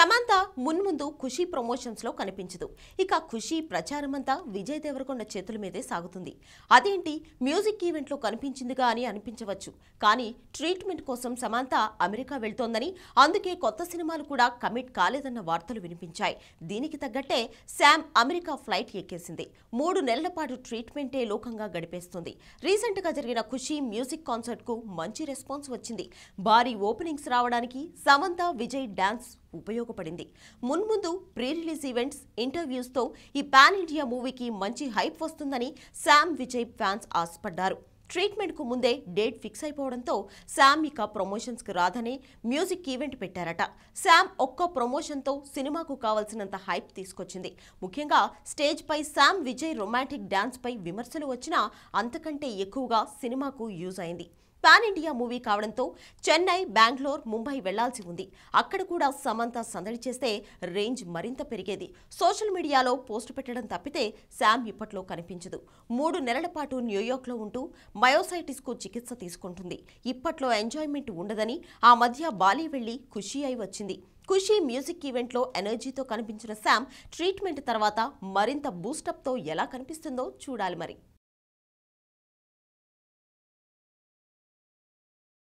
సమంత మున్ముందు ఖుషీ ప్రమోషన్స్లో కనిపించదు ఇక ఖుషీ ప్రచారమంతా విజయ్ దేవరకొండ చేతుల మీదే సాగుతుంది అదేంటి మ్యూజిక్ ఈవెంట్లో కనిపించిందిగా అని అనిపించవచ్చు కానీ ట్రీట్మెంట్ కోసం సమంత అమెరికా వెళ్తోందని అందుకే కొత్త సినిమాలు కూడా కమిట్ కాలేదన్న వార్తలు వినిపించాయి దీనికి తగ్గట్టే శామ్ అమెరికా ఫ్లైట్ ఎక్కేసింది మూడు నెలల పాటు ట్రీట్మెంటే లోకంగా గడిపేస్తుంది రీసెంట్గా జరిగిన ఖుషీ మ్యూజిక్ కాన్సర్ట్కు మంచి రెస్పాన్స్ వచ్చింది భారీ ఓపెనింగ్స్ రావడానికి సమంత విజయ్ డాన్స్ ఉపయోగపడింది మున్ముందు ప్రీ రిలీజ్ ఈవెంట్స్ ఇంటర్వ్యూస్తో ఈ పాన్ ఇండియా మూవీకి మంచి హైప్ వస్తుందని శామ్ విజయ్ ఫ్యాన్స్ ఆశపడ్డారు ట్రీట్మెంట్కు ముందే డేట్ ఫిక్స్ అయిపోవడంతో శామ్ ఇక ప్రమోషన్స్కి రాదని మ్యూజిక్ ఈవెంట్ పెట్టారట శామ్ ఒక్క ప్రమోషన్తో సినిమాకు కావలసినంత హైప్ తీసుకొచ్చింది ముఖ్యంగా స్టేజ్పై శామ్ విజయ్ రొమాంటిక్ డ్యాన్స్పై విమర్శలు వచ్చినా అంతకంటే ఎక్కువగా సినిమాకు యూజ్ అయింది పాన్ ఇండియా మూవీ కావడంతో చెన్నై బెంగళూరు ముంబై వెళ్లాల్సి ఉంది అక్కడ కూడా సమంత సందడి చేస్తే రేంజ్ మరింత పెరిగేది సోషల్ మీడియాలో పోస్ట్ పెట్టడం తప్పితే శామ్ ఇప్పట్లో కనిపించదు మూడు నెలల పాటు న్యూయార్క్లో ఉంటూ మయోసైటిస్కు చికిత్స తీసుకుంటుంది ఇప్పట్లో ఎంజాయ్మెంట్ ఉండదని ఆ మధ్య బాలీ వెళ్లి ఖుషీ అయి వచ్చింది ఖుషీ మ్యూజిక్ ఈవెంట్లో ఎనర్జీతో కనిపించిన శామ్ ట్రీట్మెంట్ తర్వాత మరింత బూస్టప్తో ఎలా కనిపిస్తుందో చూడాలి మరి